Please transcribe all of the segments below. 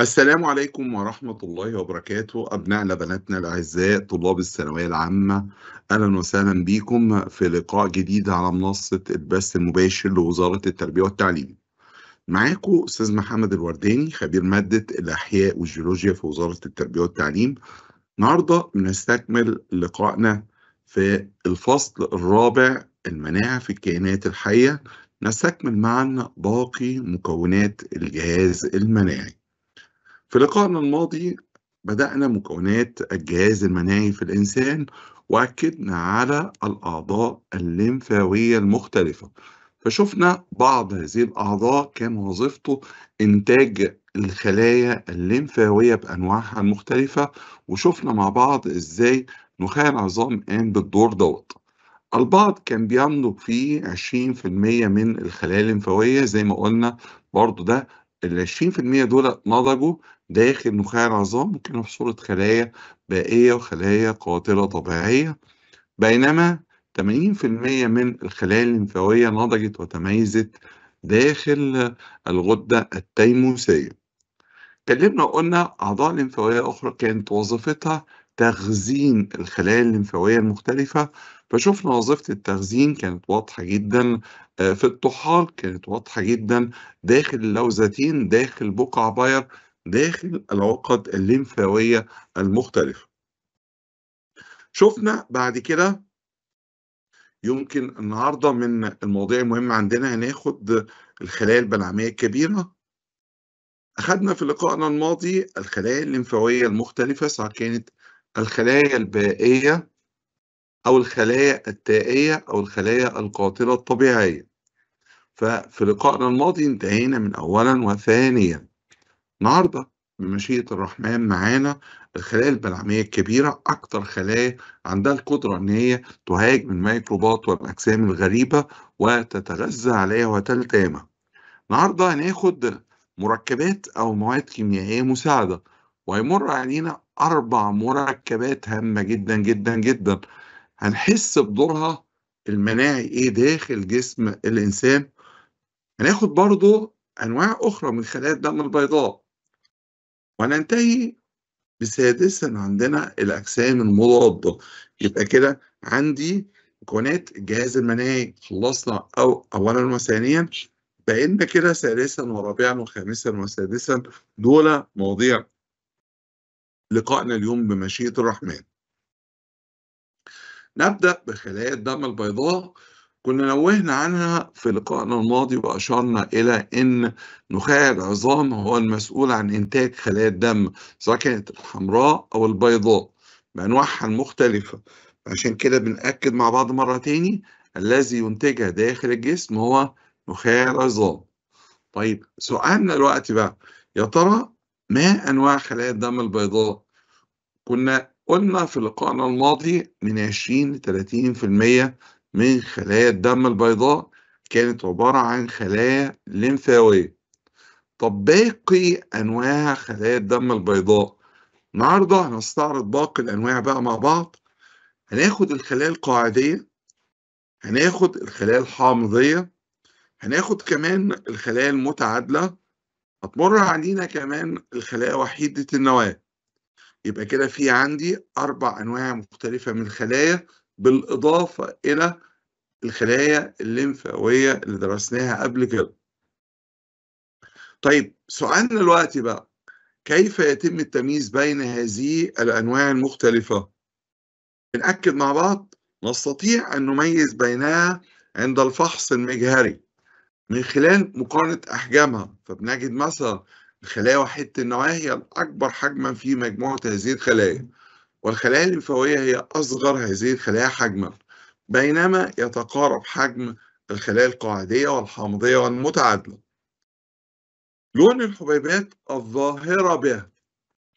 السلام عليكم ورحمة الله وبركاته أبنائنا بناتنا الأعزاء طلاب الثانوية العامة أهلا وسهلا بكم في لقاء جديد على منصة البث المباشر لوزارة التربية والتعليم معاكم أستاذ محمد الورداني خبير مادة الأحياء والجيولوجيا في وزارة التربية والتعليم النهاردة بنستكمل لقائنا في الفصل الرابع المناعة في الكائنات الحية نستكمل معا باقي مكونات الجهاز المناعي في لقائنا الماضي بدأنا مكونات الجهاز المناعي في الإنسان وأكدنا على الأعضاء الليمفاوية المختلفة فشفنا بعض هذه الأعضاء كان وظيفته إنتاج الخلايا الليمفاوية بأنواعها المختلفة وشفنا مع بعض إزاي نخاع العظام قام بالدور دوت البعض كان بينضج فيه 20% من الخلايا الليمفاوية زي ما قلنا برضو ده ال 20% دول نضجوا داخل نخاع العظام ممكن في صورة خلايا بائية وخلايا قاتلة طبيعية بينما 80% من الخلايا الليمفاوية نضجت وتميزت داخل الغدة التيموسية اتكلمنا وقلنا أعضاء الليمفاوية أخرى كانت وظيفتها تخزين الخلايا الليمفاوية المختلفة فشوفنا وظيفة التخزين كانت واضحة جدا آه، في الطحال كانت واضحة جدا داخل اللوزتين داخل بقع باير داخل العقد الليمفاوية المختلفة شفنا بعد كده يمكن النهاردة من المواضيع المهمة عندنا هناخد الخلايا البلعمية الكبيرة أخدنا في لقائنا الماضي الخلايا الليمفاوية المختلفة سواء كانت الخلايا البائية أو الخلايا التائية أو الخلايا القاتلة الطبيعية ففي لقائنا الماضي انتهينا من أولا وثانيا النهارده بمشيئة الرحمن معانا الخلايا البلعمية الكبيرة أكتر خلايا عندها القدرة إن هي تهاجم الميكروبات والأجسام الغريبة وتتغذى عليها وتلتامها. النهارده هناخد مركبات أو مواد كيميائية مساعدة وهيمر علينا أربع مركبات هامة جدا جدا جدا هنحس بدورها المناعي إيه داخل جسم الإنسان هناخد برضه أنواع أخرى من خلايا الدم البيضاء وننتهي بسادسا عندنا الأجسام المضادة يبقى كده عندي مكونات الجهاز المناعي خلصنا أو أولا وثانيا بقينا كده ثالثا ورابعا وخامسا وسادسا دول مواضيع لقائنا اليوم بمشيئة الرحمن. نبدأ بخلايا الدم البيضاء كنا نوهنا عنها في لقائنا الماضي وأشرنا إلى أن نخاع العظام هو المسؤول عن إنتاج خلايا الدم سواء كانت الحمراء أو البيضاء بأنواعها المختلفة عشان كده بنأكد مع بعض مرة تاني الذي ينتجها داخل الجسم هو نخاع العظام طيب سؤالنا دلوقتي بقى يا ترى ما أنواع خلايا الدم البيضاء كنا قلنا في لقائنا الماضي من 20 ل 30% من خلايا الدم البيضاء كانت عبارة عن خلايا لمفاوية طب باقي أنواع خلايا الدم البيضاء النهاردة هنستعرض باقي الأنواع بقى مع بعض هناخد الخلايا القاعدية هناخد الخلايا الحامضية هناخد كمان الخلايا المتعادلة هتمر علينا كمان الخلايا وحيدة النواة يبقى كده في عندي أربع أنواع مختلفة من الخلايا بالإضافة إلى الخلايا الليمفاوية اللي درسناها قبل كده طيب سؤالنا دلوقتي بقى كيف يتم التمييز بين هذه الأنواع المختلفة بنأكد مع بعض نستطيع أن نميز بينها عند الفحص المجهري من خلال مقارنة أحجامها فبنجد مثلا الخلايا وحدة النواة هي الأكبر حجما في مجموعة هذه الخلايا والخلايا الليمفاوية هي أصغر هذه الخلايا حجما بينما يتقارب حجم الخلايا القاعدية والحامضية والمتعادلة لون الحبيبات الظاهرة بها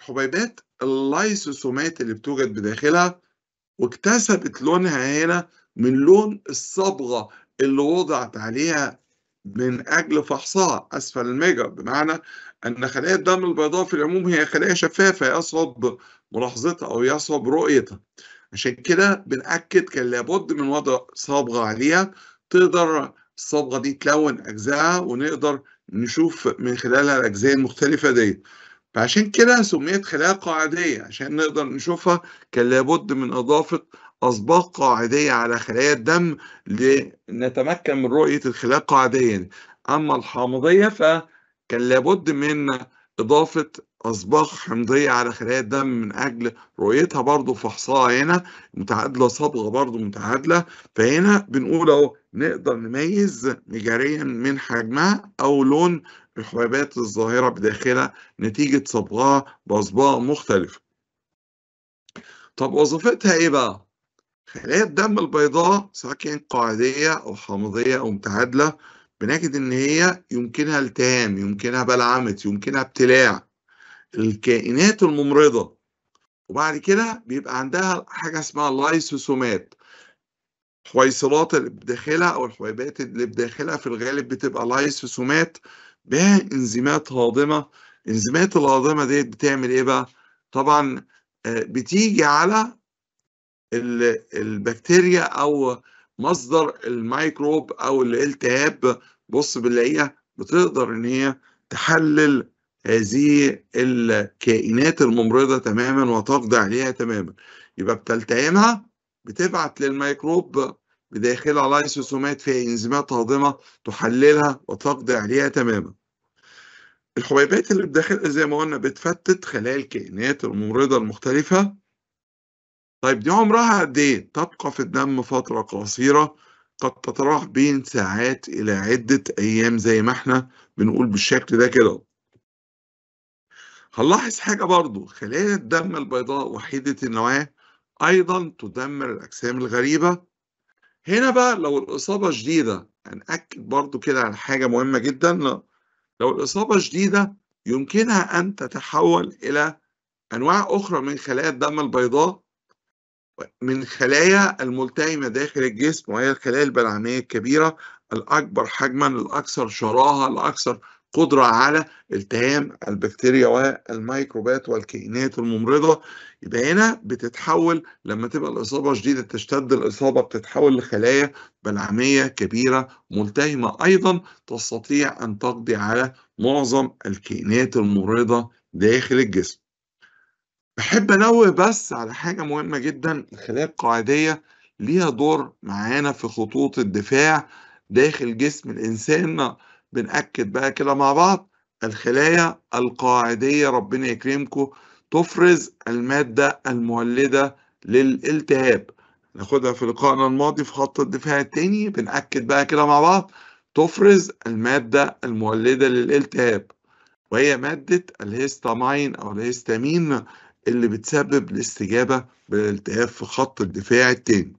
حبيبات اللايسوسومات اللي بتوجد بداخلها واكتسبت لونها هنا من لون الصبغة اللي وضعت عليها من أجل فحصها أسفل الميجا بمعنى أن خلايا الدم البيضاء في العموم هي خلايا شفافة يصعب ملاحظتها أو يصعب رؤيتها عشان كده بنأكد كان لابد من وضع صبغة عليها تقدر الصبغة دي تلون أجزائها ونقدر نشوف من خلالها الأجزاء المختلفة دي فعشان كده سميت خلايا قاعدية عشان نقدر نشوفها كان لابد من إضافة أصباغ قاعدية على خلايا الدم لنتمكن من رؤية الخلايا قاعديا أما الحامضية فكان لابد من إضافة أصباغ حمضية على خلايا الدم من أجل رؤيتها برضو فحصها هنا متعادلة صبغة برضو متعادلة فهنا بنقول أهو نقدر نميز مجاريا من حجمها أو لون الحبيبات الظاهرة بداخلها نتيجة صبغها بأصباغ مختلفة. طب وظيفتها إيه بقى؟ خلايا الدم البيضاء سواء كانت قاعدية أو حامضية أو متعادلة بنجد إن هي يمكنها التهام يمكنها بلعمت يمكنها ابتلاع الكائنات الممرضة وبعد كده بيبقى عندها حاجة اسمها لايسوسومات الحويصلات اللي بداخلها أو الحويبات اللي بداخلها في الغالب بتبقى لايسوسومات بها انزيمات هاضمة الانزيمات الهاضمة ديت بتعمل إيه بقى؟ طبعا آه، بتيجي على البكتيريا او مصدر الميكروب او الالتهاب بص بنلاقيها بتقدر ان هي تحلل هذه الكائنات الممرضه تماما وتقضي عليها تماما يبقى بتلتئمها بتبعت للميكروب بداخلها لايسوسومات فيها انزيمات هاضمه تحللها وتقضي عليها تماما الحبيبات اللي بداخلها زي ما قلنا بتفتت خلايا الكائنات الممرضه المختلفه طيب دي عمرها قد ايه؟ تبقى في الدم فترة قصيرة قد تتراوح بين ساعات إلى عدة أيام زي ما احنا بنقول بالشكل ده كده. هنلاحظ حاجة برضو خلايا الدم البيضاء وحيدة النواة أيضا تدمر الأجسام الغريبة. هنا بقى لو الإصابة شديدة هنأكد برضو كده على حاجة مهمة جدا لو الإصابة شديدة يمكنها أن تتحول إلى أنواع أخرى من خلايا الدم البيضاء من خلايا الملتئمة داخل الجسم وهي الخلايا البلعمية الكبيرة الأكبر حجما الأكثر شراهة الأكثر قدرة على التهام البكتيريا والميكروبات والكائنات الممرضة يبقى هنا بتتحول لما تبقى الإصابة شديدة تشتد الإصابة بتتحول لخلايا بلعمية كبيرة ملتهمة أيضا تستطيع أن تقضي على معظم الكائنات الممرضة داخل الجسم بحب انوه بس على حاجه مهمه جدا الخلايا القاعديه ليها دور معانا في خطوط الدفاع داخل جسم الانسان بنأكد بقى كده مع بعض الخلايا القاعديه ربنا يكرمكم تفرز الماده المولده للالتهاب ناخدها في لقائنا الماضي في خط الدفاع التاني بنأكد بقى كده مع بعض تفرز المادة المولدة للالتهاب وهي مادة الهيستامين أو الهستامين اللي بتسبب الاستجابة بالالتهاب في خط الدفاع التاني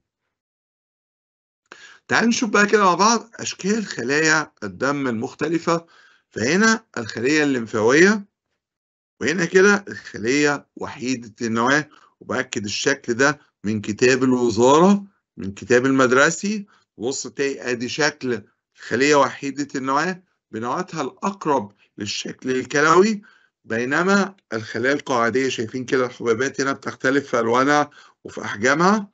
تعالوا نشوف بقى كده مع بعض أشكال خلايا الدم المختلفة فهنا الخلية الليمفاوية وهنا كده الخلية وحيدة النواة وبأكد الشكل ده من كتاب الوزارة من كتاب المدرسي بص تلاقي أدي شكل خلية وحيدة النواة بنواتها الأقرب للشكل الكلوي بينما الخلايا القاعدية شايفين كده الحبيبات هنا بتختلف في ألوانها وفي أحجامها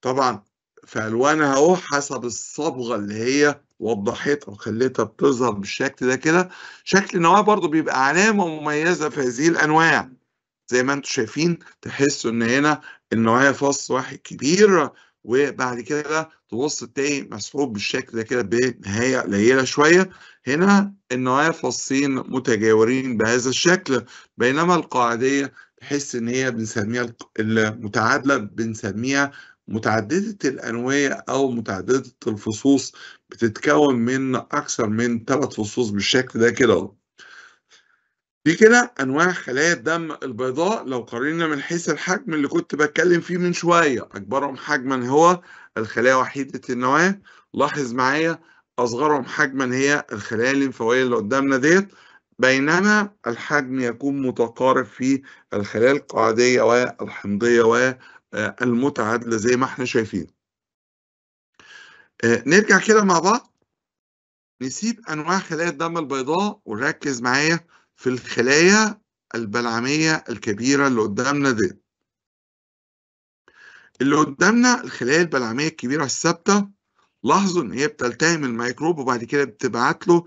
طبعا في ألوانها أهو حسب الصبغة اللي هي وضحتها وخليتها بتظهر بالشكل ده كده شكل النواه برضو بيبقى علامة مميزة في هذه الأنواع زي ما انتم شايفين تحسوا إن هنا النوايا فص واحد كبير وبعد كده تبص تلاقي مسحوب بالشكل ده كده بنهايه قليله شويه هنا النوايا فصين متجاورين بهذا الشكل بينما القاعديه تحس ان هي بنسميها المتعادله بنسميها متعدده الانويه او متعدده الفصوص بتتكون من اكثر من ثلاث فصوص بالشكل ده كده دي كده أنواع خلايا الدم البيضاء لو قارنا من حيث الحجم اللي كنت بتكلم فيه من شوية أكبرهم حجما هو الخلايا وحيدة النواة لاحظ معايا أصغرهم حجما هي الخلايا الليمفاوية اللي قدامنا ديت بينما الحجم يكون متقارب في الخلايا القاعدية والحمضية والمتعادلة زي ما احنا شايفين آه، نرجع كده مع بعض نسيب أنواع خلايا الدم البيضاء ونركز معايا في الخلايا البلعمية الكبيرة اللي قدامنا دي اللي قدامنا الخلايا البلعمية الكبيرة الثابتة لاحظوا ان هي بتلتهم الميكروب وبعد كده بتبعت له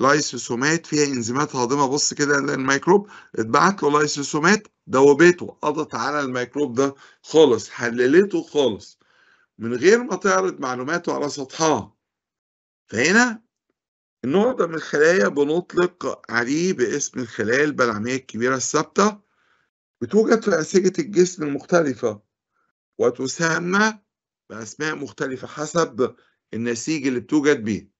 لايسوسومات فيها انزيمات هاضمه بص كده الميكروب اتبعت له لايسوسومات دوبته قضت على الميكروب ده خالص حللته خالص من غير ما تعرض معلوماته على سطحها فهنا النوع ده من الخلايا بنطلق عليه باسم الخلايا البلعمية الكبيرة الثابتة بتوجد في أنسجة الجسم المختلفة وتسمى بأسماء مختلفة حسب النسيج اللي بتوجد بيه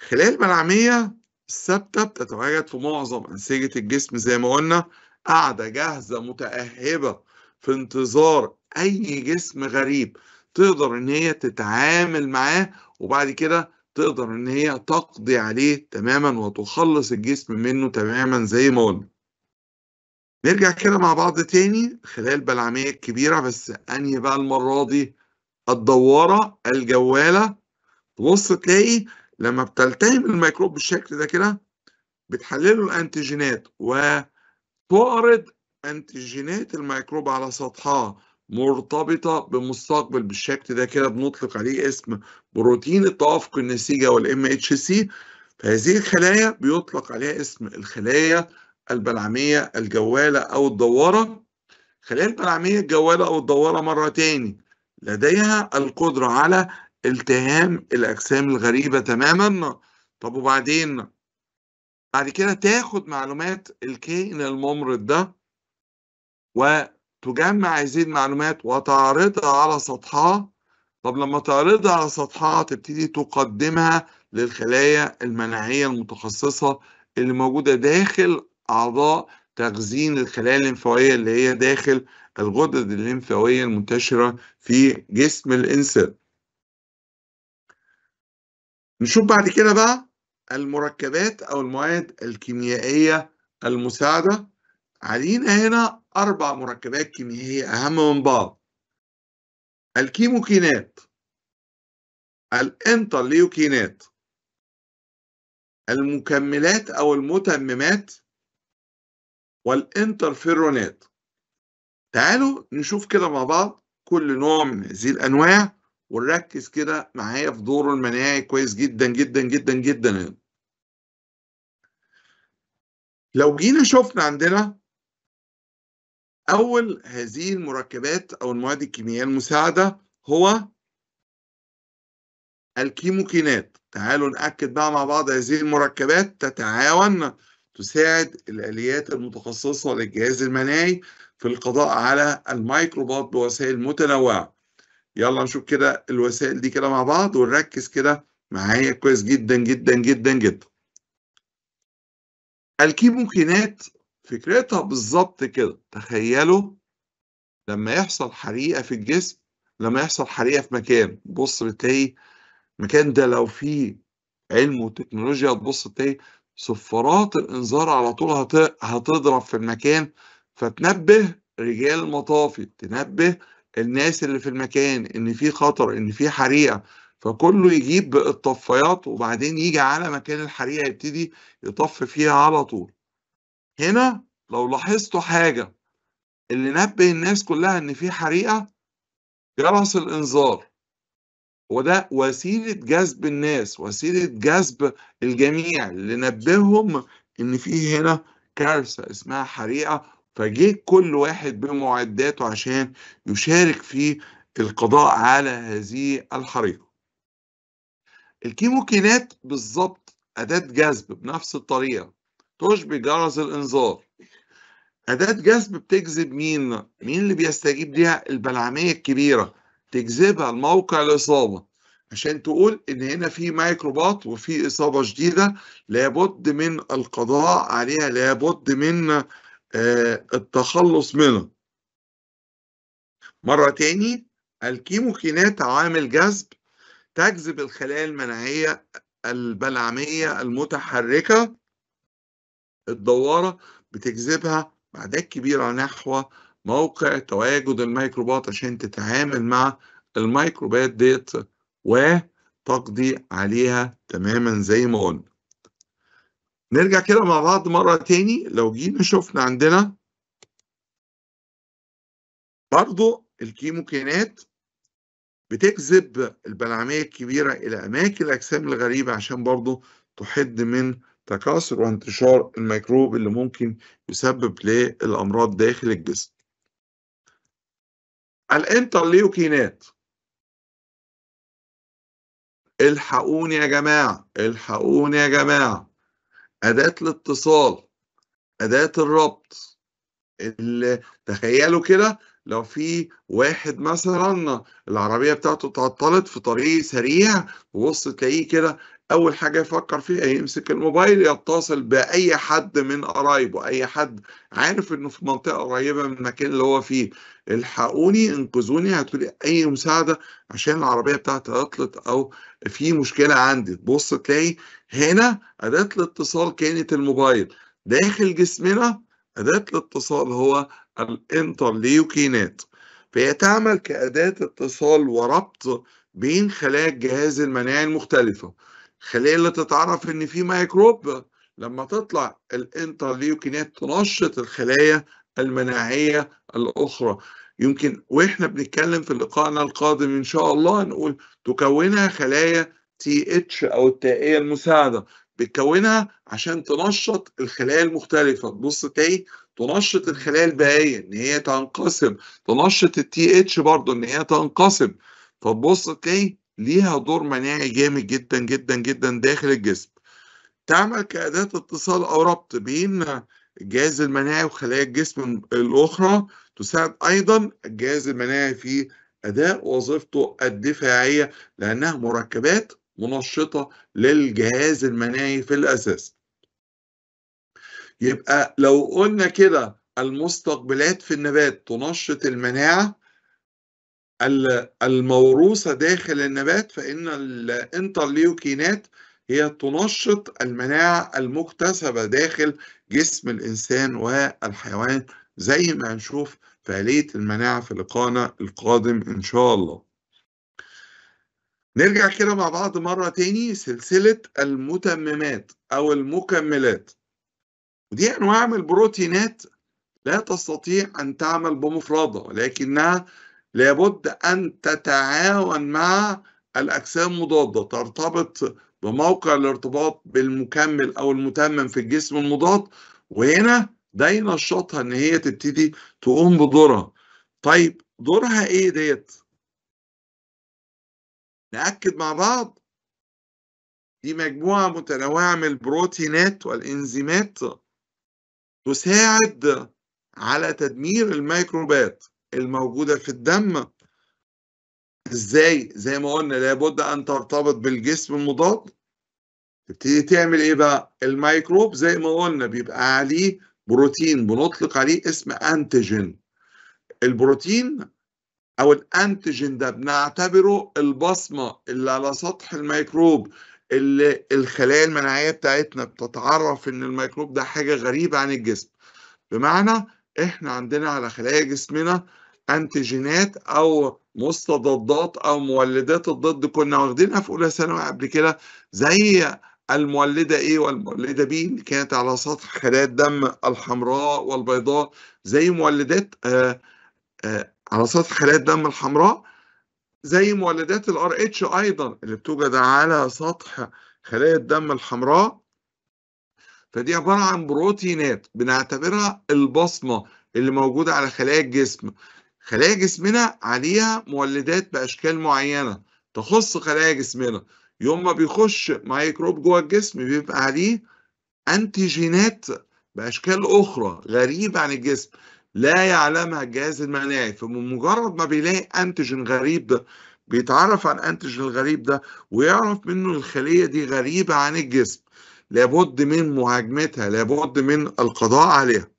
الخلايا البلعمية الثابتة بتتواجد في معظم أنسجة الجسم زي ما قلنا قاعدة جاهزة متأهبة في انتظار أي جسم غريب تقدر إن هي تتعامل معاه وبعد كده تقدر ان هي تقضي عليه تماما وتخلص الجسم منه تماما زي ما قلنا نرجع كده مع بعض تاني خلال بلعمية كبيرة بس أنهي بقى المرة دي الدوارة الجوالة تبص تلاقي لما بتلتهم الميكروب بالشكل ده كده بتحلله الأنتيجينات وتعرض أنتيجينات الميكروب على سطحها مرتبطة بمستقبل بالشكل ده كده بنطلق عليه اسم بروتين التوافق النسيجة والام اتش سي فهذه الخلايا بيطلق عليها اسم الخلايا البلعمية الجوالة أو الدوارة خلايا البلعمية الجوالة أو الدوارة مرة تاني لديها القدرة على التهام الأجسام الغريبة تماما طب وبعدين بعد كده تاخد معلومات الكائن الممرض ده و تجمع هذه المعلومات وتعرضها على سطحها طب لما تعرضها على سطحها تبتدي تقدمها للخلايا المناعية المتخصصة اللي موجودة داخل أعضاء تخزين الخلايا الليمفاوية اللي هي داخل الغدد الليمفاوية المنتشرة في جسم الإنسان نشوف بعد كده بقى المركبات أو المواد الكيميائية المساعدة علينا هنا أربع مركبات كيميائية أهم من بعض الكيموكينات الانترليوكينات المكملات أو المتممات والانترفيرونات تعالوا نشوف كده مع بعض كل نوع من هذه الأنواع ونركز كده معايا في دوره المناعي كويس جدا جدا جدا جدا يعني. لو جينا شفنا عندنا أول هذه المركبات أو المواد الكيميائية المساعدة هو الكيموكينات تعالوا نأكد بقى مع بعض هذه المركبات تتعاون تساعد الآليات المتخصصة للجهاز المناعي في القضاء على الميكروبات بوسائل متنوعة يلا نشوف كده الوسائل دي كده مع بعض ونركز كده معايا كويس جدا جدا جدا جدا الكيموكينات فكرتها بالظبط كده تخيلوا لما يحصل حريقة في الجسم لما يحصل حريقة في مكان بص بتلاقي المكان ده لو فيه علم وتكنولوجيا تبص تلاقي صفارات الإنذار على طول هتضرب في المكان فتنبه رجال المطافي تنبه الناس اللي في المكان إن في خطر إن في حريقة فكله يجيب الطفايات وبعدين يجي على مكان الحريقة يبتدي يطفي فيها على طول هنا لو لاحظتوا حاجة اللي نبه الناس كلها إن في حريقة جرس الإنذار وده وسيلة جذب الناس وسيلة جذب الجميع اللي نبههم إن في هنا كارثة اسمها حريقة فجه كل واحد بمعداته عشان يشارك في القضاء على هذه الحريقة الكيموكينات بالظبط أداة جذب بنفس الطريقة تشبه جرس الإنذار أداة جذب بتجذب مين؟ مين اللي بيستجيب ليها؟ البلعمية الكبيرة تجذبها لموقع الإصابة عشان تقول إن هنا في ميكروبات وفي إصابة شديدة لابد من القضاء عليها لابد من آه، التخلص منها مرة تاني الكيموكينات عامل جذب تجذب الخلايا المناعية البلعمية المتحركة الدوارة بتجذبها بعدات كبيرة نحو موقع تواجد الميكروبات عشان تتعامل مع الميكروبات ديت وتقضي عليها تماما زي ما قلنا نرجع كده مع بعض مرة تاني لو جينا شفنا عندنا برضو الكيموكينات بتجذب البلعمية الكبيرة إلى أماكن الأجسام الغريبة عشان برضو تحد من تكاثر وانتشار الميكروب اللي ممكن يسبب للأمراض داخل الجسم الانترليوكينات الحقوني يا جماعة الحقوني يا جماعة أداة الاتصال أداة الربط اللي تخيلوا كده لو في واحد مثلا العربية بتاعته اتعطلت في طريق سريع وبص تلاقيه كده اول حاجه يفكر فيها يمسك الموبايل يتصل باي حد من قرايبه اي حد عارف انه في منطقه قريبه من المكان اللي هو فيه الحقوني انقذوني هاتوا لي اي مساعده عشان العربيه بتاعتي عطلت او في مشكله عندي تبص تلاقي هنا اداه الاتصال كانت الموبايل داخل جسمنا اداه الاتصال هو الانترليوكينات فهي تعمل كاداه اتصال وربط بين خلايا الجهاز المناعي المختلفه خلايا اللي تتعرف ان في ميكروب لما تطلع الانترليوكينات تنشط الخلايا المناعيه الاخرى يمكن واحنا بنتكلم في لقائنا القادم ان شاء الله نقول تكونها خلايا تي اتش او التائيه المساعده بتكونها عشان تنشط الخلايا المختلفه تبص تاني تنشط الخلايا البائيه ان هي تنقسم تنشط التي اتش برضه ان هي تنقسم فتبص تاني ليها دور مناعي جامد جدا جدا جدا داخل الجسم تعمل كأداة اتصال أو ربط بين الجهاز المناعي وخلايا الجسم الأخرى تساعد أيضا الجهاز المناعي في أداء وظيفته الدفاعية لأنها مركبات منشطة للجهاز المناعي في الأساس يبقى لو قلنا كده المستقبلات في النبات تنشط المناعة الموروثة داخل النبات فإن الانترليوكينات هي تنشط المناعة المكتسبة داخل جسم الإنسان والحيوان زي ما هنشوف فعالية المناعة في لقانا القادم إن شاء الله. نرجع كده مع بعض مرة تاني سلسلة المتممات أو المكملات ودي أنواع من البروتينات لا تستطيع أن تعمل بمفردها ولكنها لابد أن تتعاون مع الأجسام المضاده ترتبط بموقع الارتباط بالمكمل أو المتمم في الجسم المضاد وهنا ده ينشطها إن هي تبتدي تقوم بدورها طيب دورها إيه ديت؟ نأكد مع بعض دي مجموعة متنوعة من البروتينات والإنزيمات تساعد على تدمير الميكروبات الموجودة في الدم ازاي زي ما قلنا لابد ان ترتبط بالجسم المضاد تبتدي تعمل ايه بقى الميكروب زي ما قلنا بيبقى عليه بروتين بنطلق عليه اسم انتيجين البروتين او الانتيجين ده بنعتبره البصمه اللي على سطح الميكروب اللي الخلايا المناعيه بتاعتنا بتتعرف ان الميكروب ده حاجه غريبه عن الجسم بمعنى احنا عندنا على خلايا جسمنا انتيجينات او مستضدات او مولدات الضد كنا واخدينها في اولى ثانوي قبل كده زي المولده ايه والمولده بي اللي كانت على سطح خلايا الدم الحمراء والبيضاء زي مولدات آآ آه، آآ آه، على سطح خلايا الدم الحمراء زي مولدات الار اتش ايضا اللي بتوجد على سطح خلايا الدم الحمراء فدي عباره عن بروتينات بنعتبرها البصمه اللي موجوده على خلايا الجسم خلايا جسمنا عليها مولدات باشكال معينه تخص خلايا جسمنا يوم ما بيخش مايكروب جوه الجسم بيبقى عليه انتيجينات باشكال اخرى غريبه عن الجسم لا يعلمها الجهاز المناعي فمجرد ما بيلاقي انتيجين غريب ده بيتعرف على الانتيجين الغريب ده ويعرف منه الخليه دي غريبه عن الجسم لابد من مهاجمتها لابد من القضاء عليها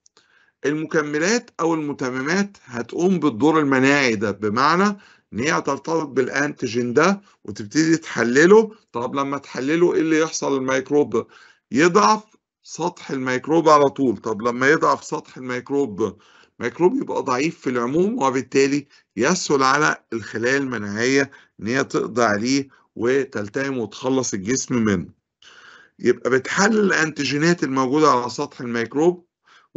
المكملات او المتممات هتقوم بالدور المناعي ده بمعنى ان هي ترتبط بالانتيجين ده وتبتدي تحلله طب لما تحلله ايه اللي يحصل للميكروب يضعف سطح الميكروب على طول طب لما يضعف سطح الميكروب الميكروب يبقى ضعيف في العموم وبالتالي يسهل على الخلايا المناعيه ان هي تقضي عليه وتلتئم وتخلص الجسم منه يبقى بتحلل الانتيجينات الموجوده على سطح الميكروب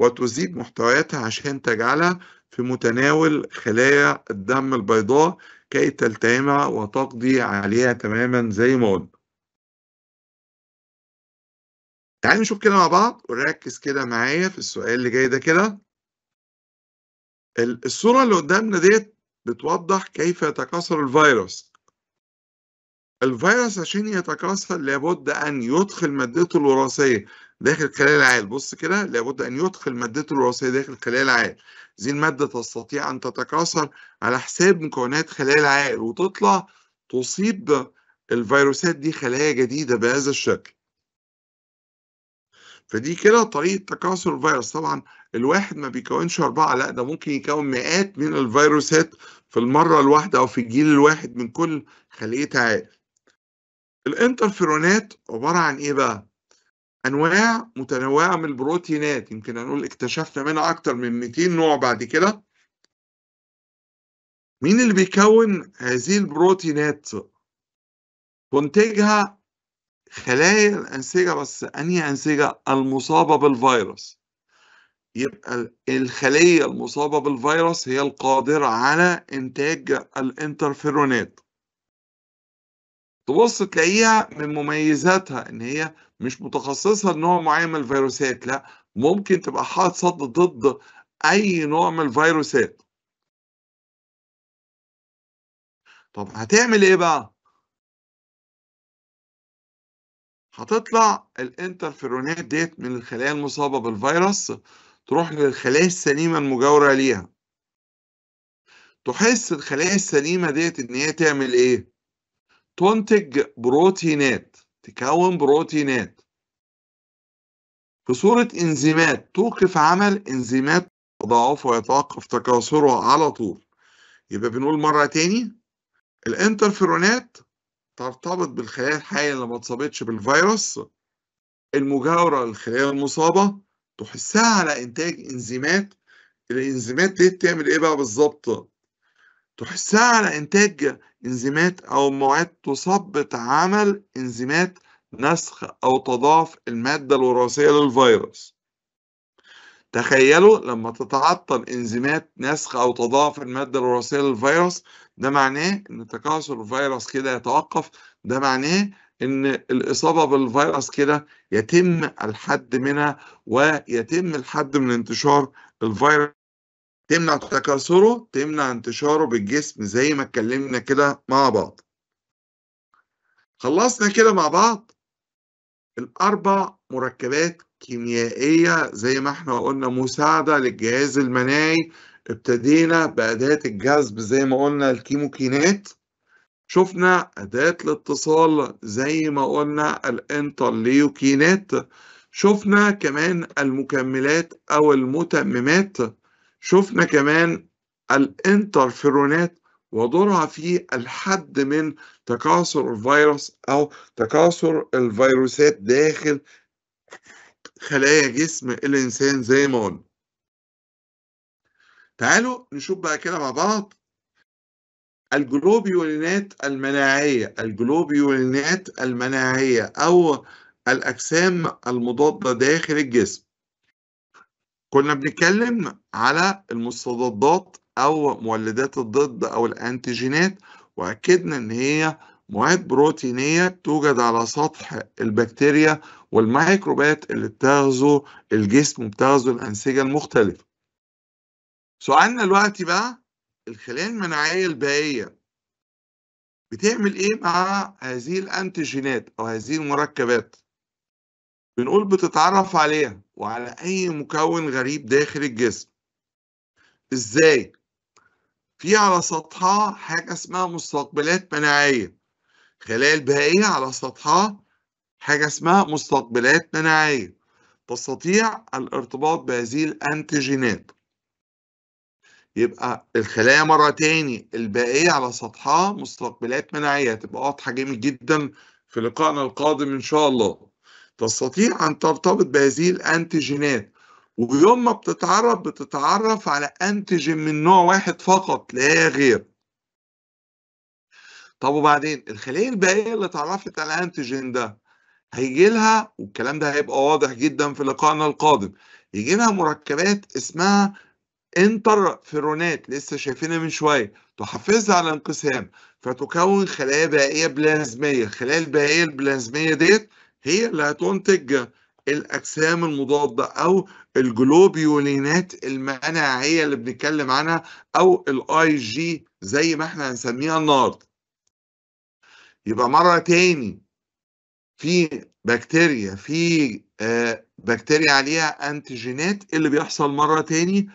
وتزيد محتوياتها عشان تجعلها في متناول خلايا الدم البيضاء كي تلتهمها وتقضي عليها تماما زي ما قلنا تعالي نشوف كده مع بعض وركز كده معايا في السؤال اللي جاي ده كده الصورة اللي قدامنا ديت بتوضح كيف يتكاثر الفيروس الفيروس عشان يتكاثر لابد أن يدخل مادته الوراثية داخل الخلايا العال بص كده لابد أن يدخل مادته الوراثية داخل الخلايا العال زي المادة تستطيع أن تتكاثر على حساب مكونات خلايا العائل وتطلع تصيب الفيروسات دي خلايا جديدة بهذا الشكل فدي كده طريقة تكاثر الفيروس طبعا الواحد ما بيكونش أربعة لا ده ممكن يكون مئات من الفيروسات في المرة الواحدة أو في الجيل الواحد من كل خلية عائل الانترفيرونات عبارة عن إيه بقى؟ انواع متنوعه من البروتينات يمكن هنقول اكتشفنا منها اكتر من 200 نوع بعد كده مين اللي بيكون هذه البروتينات تنتجها خلايا الانسجه بس انهي انسجه المصابه بالفيروس يبقى الخليه المصابه بالفيروس هي القادره على انتاج الانترفيرونات تبص تلاقيها من مميزاتها ان هي مش متخصصه لنوع معين من الفيروسات لا ممكن تبقى صد ضد اي نوع من الفيروسات طب هتعمل ايه بقى هتطلع الانترفيرونات ديت من الخلايا المصابه بالفيروس تروح للخلايا السليمه المجاوره ليها تحس الخلايا السليمه ديت ان هي تعمل ايه تنتج بروتينات تكون بروتينات في صورة إنزيمات توقف عمل إنزيمات تضاعف ويتوقف تكاثرها على طول يبقى بنقول مرة تاني الانترفيرونات ترتبط بالخلايا الحية اللي ما اتصابتش بالفيروس المجاورة للخلايا المصابة تحثها على إنتاج إنزيمات الإنزيمات دي بتعمل إيه بقى بالظبط؟ تحثها على إنتاج انزيمات أو مواد تثبط عمل انزيمات نسخ أو تضاف المادة الوراثية للفيروس تخيلوا لما تتعطل انزيمات نسخ أو تضاف المادة الوراثية للفيروس ده معناه إن تكاثر الفيروس كده يتوقف ده معناه ان الاصابه بالفيروس كده يتم الحد منها ويتم الحد من انتشار الفيروس تمنع تكاثره تمنع انتشاره بالجسم زي ما اتكلمنا كده مع بعض خلصنا كده مع بعض الأربع مركبات كيميائية زي ما احنا قلنا مساعدة للجهاز المناعي ابتدينا بأداة الجذب زي ما قلنا الكيموكينات شفنا أداة الاتصال زي ما قلنا الانترليوكينات شفنا كمان المكملات أو المتممات شفنا كمان الانترفيرونات ودورها في الحد من تكاثر الفيروس أو تكاثر الفيروسات داخل خلايا جسم الإنسان زي ما قلنا تعالوا نشوف بقى كده مع بعض الجلوبيولينات المناعية الجلوبيولينات المناعية أو الأجسام المضادة داخل الجسم كنا بنتكلم على المستضدات او مولدات الضد او الانتيجينات واكدنا ان هي مواد بروتينيه توجد على سطح البكتيريا والميكروبات اللي بتغذو الجسم وبتغذو الانسجه المختلفه سؤالنا دلوقتي بقى الخلايا المناعيه البائيه بتعمل ايه مع هذه الانتيجينات او هذه المركبات بنقول بتتعرف عليها وعلى أي مكون غريب داخل الجسم إزاي؟ في على سطحها حاجة اسمها مستقبلات مناعية خلايا البهائية على سطحها حاجة اسمها مستقبلات مناعية تستطيع الارتباط بهذه الأنتيجينات يبقى الخلايا مرة تاني الباقية على سطحها مستقبلات مناعية تبقى واضحة جامد جدا في لقائنا القادم إن شاء الله تستطيع أن ترتبط بهذه الأنتيجينات ويوم ما بتتعرف بتتعرف على أنتيجين من نوع واحد فقط لا غير طب وبعدين الخلية الباقية اللي اتعرفت على الأنتيجين ده هيجي لها والكلام ده هيبقى واضح جدا في لقائنا القادم يجي لها مركبات اسمها انترفيرونات لسه شايفينها من شويه تحفزها على الانقسام فتكون خلايا بائيه بلازميه الخلايا البائيه البلازميه ديت هي اللي هتنتج الاجسام المضاده او الجلوبيولينات المناعيه اللي بنتكلم عنها او الاي جي زي ما احنا هنسميها النهارده يبقى مره تاني في بكتيريا في آه، بكتيريا عليها انتيجينات إيه اللي بيحصل مره تاني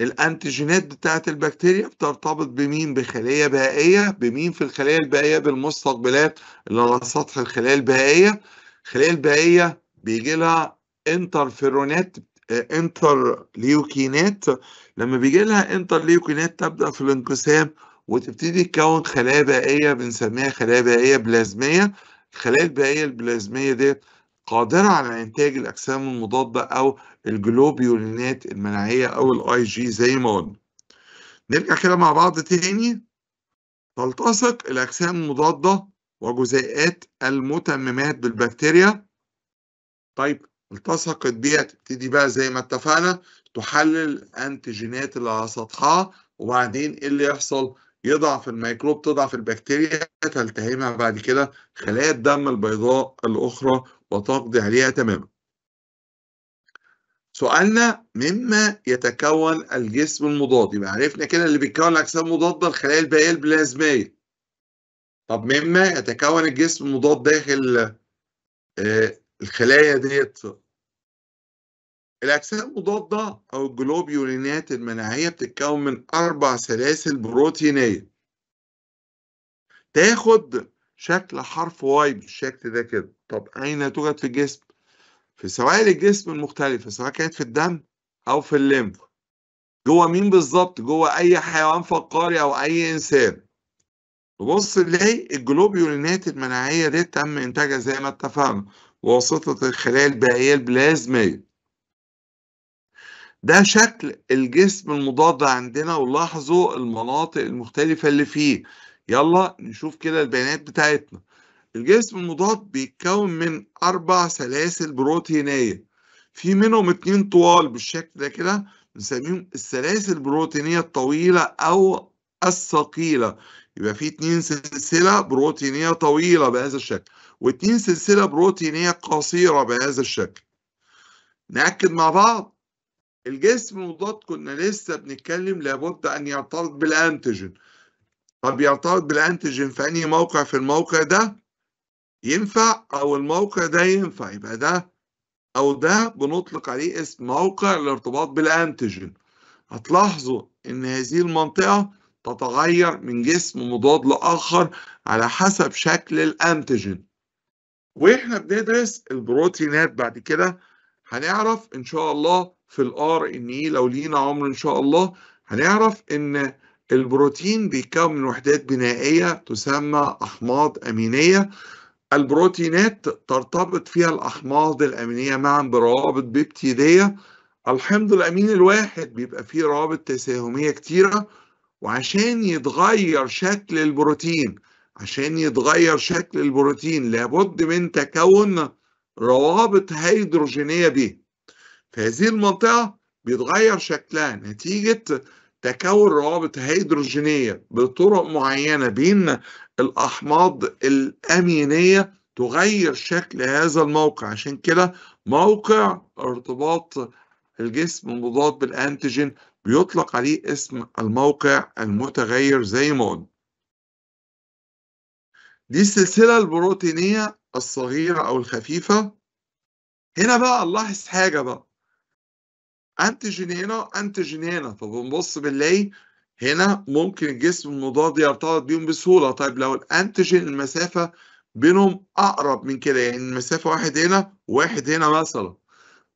الانتيجينات بتاعت البكتيريا بترتبط بمين بخليه بائيه بمين في الخليه البائيه بالمستقبلات اللي على سطح الخليه البائيه الخليه البائيه بيجي لها انترفيرونات انتر ليوكينات لما بيجي لها انتر ليوكينات تبدا في الانقسام وتبتدي تكون خلايا بائيه بنسميها خلايا بائيه بلازميه الخلايا البائيه البلازميه ديت قادرة على إنتاج الأجسام المضادة أو الجلوبيولينات المناعية أو الأي جي زي ما قلنا. نرجع كده مع بعض تاني تلتصق الأجسام المضادة وجزيئات المتممات بالبكتيريا طيب التصقت بيها تبتدي بقى زي ما اتفقنا تحلل الانتيجينات اللي على سطحها وبعدين ايه اللي يحصل يضعف الميكروب تضعف البكتيريا تلتهمها بعد كده خلايا الدم البيضاء الاخرى وتقضي عليها تماما سؤالنا مما يتكون الجسم المضاد يبقى عرفنا كده اللي بيتكون الاجسام المضاده الخلايا البائيه البلازميه طب مما يتكون الجسم المضاد داخل آه، الخلايا ديت الأجسام المضادة أو الجلوبيولينات المناعية بتتكون من أربع سلاسل بروتينية تاخد شكل حرف واي بالشكل ده كده طب أين توجد في الجسم؟ في سوائل الجسم المختلفة سواء كانت في الدم أو في الليمف جوه مين بالظبط؟ جوه أي حيوان فقاري أو أي إنسان نبص نلاقي الجلوبيولينات المناعية دي تم إنتاجها زي ما اتفقنا بواسطة الخلايا البائية البلازمية ده شكل الجسم المضاد عندنا ولاحظوا المناطق المختلفة اللي فيه يلا نشوف كده البيانات بتاعتنا الجسم المضاد بيتكون من أربع سلاسل بروتينية في منهم اتنين طوال بالشكل ده كده بنسميهم السلاسل البروتينية الطويلة أو الثقيلة يبقى في اتنين سلسلة بروتينية طويلة بهذا الشكل واتنين سلسلة بروتينية قصيرة بهذا الشكل نأكد مع بعض الجسم والضغط كنا لسه بنتكلم لابد أن يرتبط بالأنتيجين طب يرتبط بالأنتيجين في أي موقع في الموقع ده ينفع أو الموقع ده ينفع يبقى ده أو ده بنطلق عليه اسم موقع الارتباط بالأنتيجين هتلاحظوا إن هذه المنطقة تتغير من جسم مضاد لآخر على حسب شكل الأنتيجين وإحنا بندرس البروتينات بعد كده هنعرف إن شاء الله في الار ان اي لو لينا عمر إن شاء الله هنعرف إن البروتين بيتكون من وحدات بنائية تسمى أحماض أمينية البروتينات ترتبط فيها الأحماض الأمينية معا بروابط بيبتيدية الحمض الأمين الواحد بيبقى فيه روابط تساهمية كتيرة وعشان يتغير شكل البروتين عشان يتغير شكل البروتين لابد من تكون روابط هيدروجينية به في هذه المنطقة بيتغير شكلها نتيجة تكون روابط هيدروجينية بطرق معينة بين الأحماض الأمينية تغير شكل هذا الموقع عشان كده موقع ارتباط الجسم المضاد بالأنتيجين بيطلق عليه اسم الموقع المتغير زي ما دي السلسلة البروتينية الصغيرة أو الخفيفة هنا بقى نلاحظ حاجة بقى أنتجين هنا أنتجين هنا فبنبص بنلاقي هنا ممكن الجسم المضاد يرتبط بيهم بسهولة طيب لو الأنتجين المسافة بينهم أقرب من كده يعني المسافة واحد هنا واحد هنا مثلا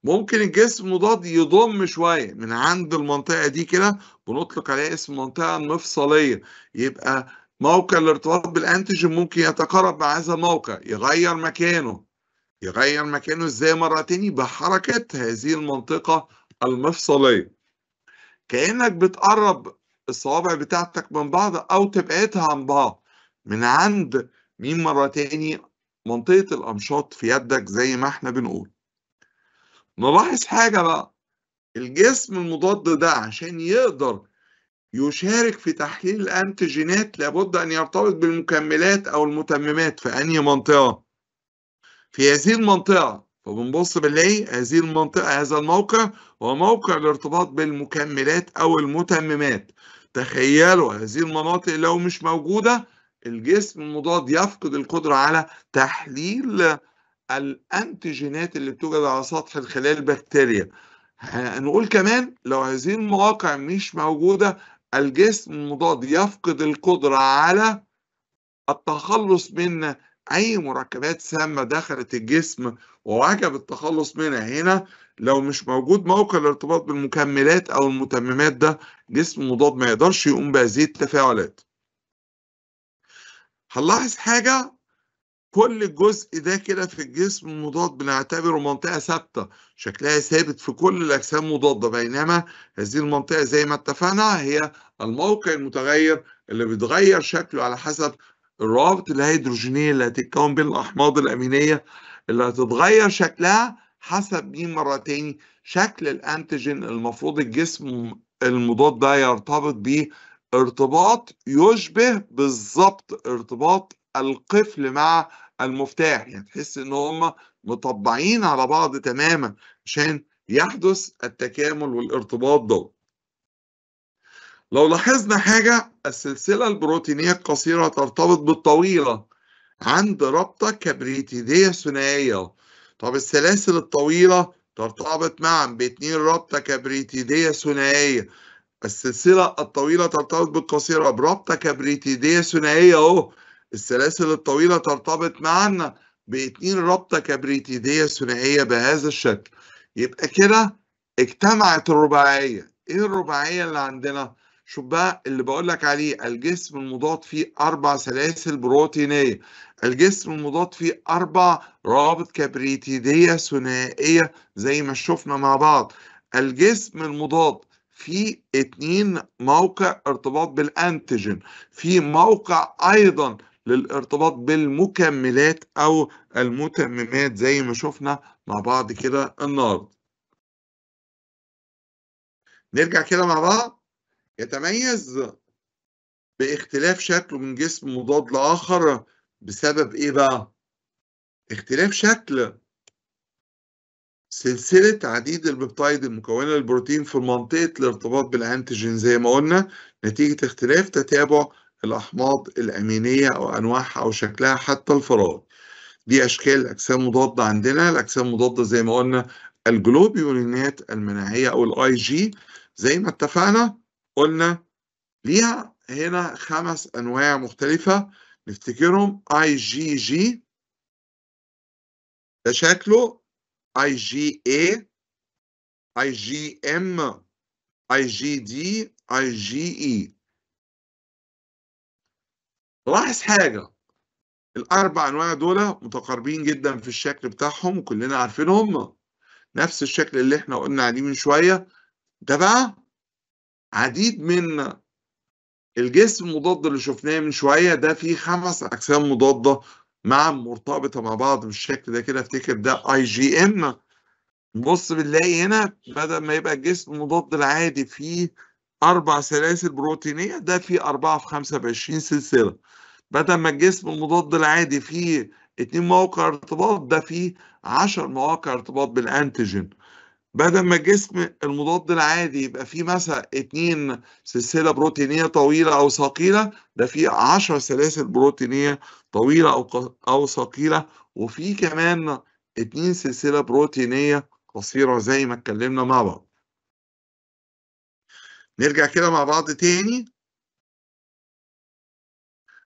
ممكن الجسم المضاد يضم شويه من عند المنطقه دي كده بنطلق عليها اسم منطقه مفصليه يبقى موقع الارتباط بالانتيجين ممكن يتقارب مع هذا الموقع يغير مكانه يغير مكانه ازاي مره تاني بحركه هذه المنطقه المفصليه كانك بتقرب الصوابع بتاعتك من بعض او تبعدها عن بعض من عند مين مره تاني منطقه الامشاط في يدك زي ما احنا بنقول نلاحظ حاجة بقى الجسم المضاد ده عشان يقدر يشارك في تحليل الانتيجينات لابد ان يرتبط بالمكملات او المتممات في انهي منطقه في هذه المنطقه فبنبص بنلاقي هذه المنطقه هذا الموقع هو موقع الارتباط بالمكملات او المتممات تخيلوا هذه المناطق لو مش موجوده الجسم المضاد يفقد القدره على تحليل الانتيجينات اللي بتوجد على سطح الخلايا البكتيريا هنقول كمان لو هذه المواقع مش موجودة الجسم المضاد يفقد القدرة على التخلص من أي مركبات سامة دخلت الجسم ووجب التخلص منها هنا لو مش موجود موقع الارتباط بالمكملات أو المتممات ده جسم مضاد ما يقدرش يقوم بهذه التفاعلات هنلاحظ حاجة كل جزء ده كده في الجسم المضاد بنعتبره منطقة ثابتة شكلها ثابت في كل الأجسام المضادة بينما هذه المنطقة زي ما اتفقنا هي الموقع المتغير اللي بيتغير شكله على حسب الروابط الهيدروجينية اللي هتتكون بين الأحماض الأمينية اللي هتتغير شكلها حسب مين مرة تاني شكل الأنتيجين المفروض الجسم المضاد ده يرتبط بيه ارتباط يشبه بالظبط ارتباط القفل مع المفتاح يعني تحس ان هم مطبعين على بعض تماما عشان يحدث التكامل والارتباط ده لو لاحظنا حاجة السلسلة البروتينية القصيرة ترتبط بالطويلة عند ربطة كبريتيدية ثنائية طب السلاسل الطويلة ترتبط معا باتنين ربطة كبريتيدية ثنائية السلسلة الطويلة ترتبط بالقصيرة بربطة كبريتيدية ثنائية اهو السلاسل الطويلة ترتبط معنا باتنين رابطة كبريتيدية ثنائية بهذا الشكل يبقى كده اجتمعت الرباعية ايه الرباعية اللي عندنا؟ شوف بقى اللي بقول لك عليه الجسم المضاد فيه أربع سلاسل بروتينية الجسم المضاد فيه أربع رابط كبريتيدية ثنائية زي ما شفنا مع بعض الجسم المضاد في اتنين موقع ارتباط بالانتيجين في موقع ايضا للارتباط بالمكملات أو المتممات زي ما شفنا مع بعض كده النهارده. نرجع كده مع بعض يتميز باختلاف شكله من جسم مضاد لآخر بسبب إيه بقى؟ اختلاف شكل سلسلة عديد البيبتايد المكونة للبروتين في منطقة الارتباط بالأنتيجين زي ما قلنا نتيجة اختلاف تتابع الأحماض الأمينية أو أنواعها أو شكلها حتى الفراغ دي أشكال أجسام مضادة عندنا الأجسام المضادة زي ما قلنا الجلوبيولينات المناعية أو الآي جي زي ما اتفقنا قلنا ليها هنا خمس أنواع مختلفة نفتكرهم اي جي جي ده شكله اي جي اي اي جي ام اي جي دي اي جي اي لاحظ حاجه الاربع انواع دول متقاربين جدا في الشكل بتاعهم وكلنا عارفينهم نفس الشكل اللي احنا قلنا عليه من شويه ده بقى عديد من الجسم المضاد اللي شفناه من شويه ده فيه خمس اجسام مضاده مع مرتبطه مع بعض بالشكل ده كده افتكر ده اي جي ام بص بنلاقي هنا بدل ما يبقى الجسم المضاد العادي فيه أربع سلاسل بروتينية ده في أربعة في خمسة في عشرين سلسلة بدل ما الجسم المضاد العادي فيه اتنين مواقع ارتباط ده فيه عشر مواقع ارتباط بالأنتيجين بدل ما الجسم المضاد العادي يبقى فيه مثلا اتنين سلسلة بروتينية طويلة أو ثقيلة ده فيه عشر سلاسل بروتينية طويلة أو أو ثقيلة وفيه كمان اتنين سلسلة بروتينية قصيرة زي ما اتكلمنا مع بعض نرجع كده مع بعض تاني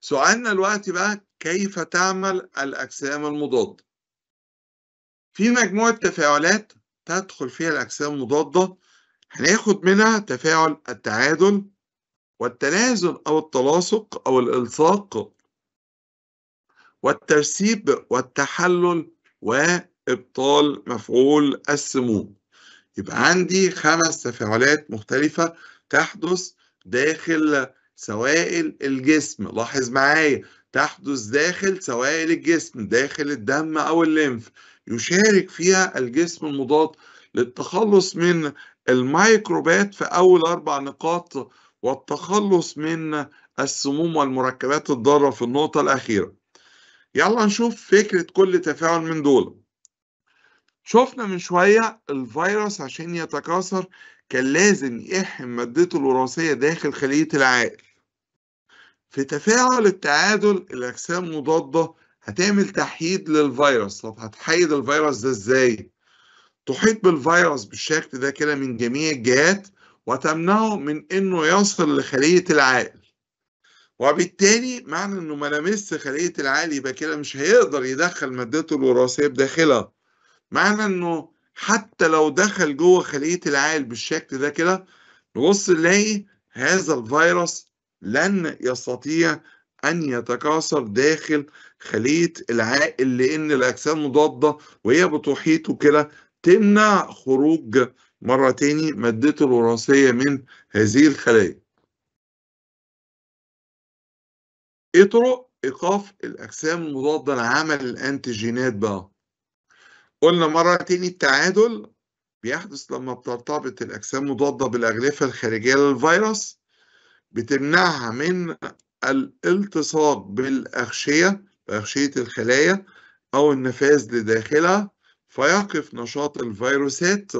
سؤالنا الوقت بقى كيف تعمل الأجسام المضادة في مجموعة تفاعلات تدخل فيها الأجسام المضادة هناخد منها تفاعل التعادل والتنازل أو التلاصق أو الإلصاق والترسيب والتحلل وإبطال مفعول السموم يبقى عندي خمس تفاعلات مختلفة تحدث داخل سوائل الجسم لاحظ معايا تحدث داخل سوائل الجسم داخل الدم أو الليمف يشارك فيها الجسم المضاد للتخلص من الميكروبات في أول أربع نقاط والتخلص من السموم والمركبات الضارة في النقطة الأخيرة يلا نشوف فكرة كل تفاعل من دول شفنا من شوية الفيروس عشان يتكاثر كان لازم يحم مادته الوراثية داخل خلية العائل في تفاعل التعادل الأجسام مضادة هتعمل تحييد للفيروس طب هتحيد الفيروس ده ازاي؟ تحيط بالفيروس بالشكل ده كده من جميع الجهات وتمنعه من انه يصل لخلية العائل وبالتالي معنى انه ما لمس خلية العقل يبقى كده مش هيقدر يدخل مادته الوراثية بداخلها معنى انه حتى لو دخل جوه خلية العائل بالشكل ده كده نبص نلاقي هذا الفيروس لن يستطيع أن يتكاثر داخل خلية العائل لأن الأجسام مضادة وهي بتحيطه كده تمنع خروج مرة تاني مادته الوراثية من هذه الخلايا. إيه طرق إيقاف الأجسام المضادة لعمل الأنتيجينات بقى؟ قلنا مرة تاني التعادل بيحدث لما بترتبط الأجسام مضادة بالأغلفة الخارجية للفيروس بتمنعها من الالتصاق بالأغشية أغشية الخلايا أو النفاذ لداخلها فيقف نشاط الفيروسات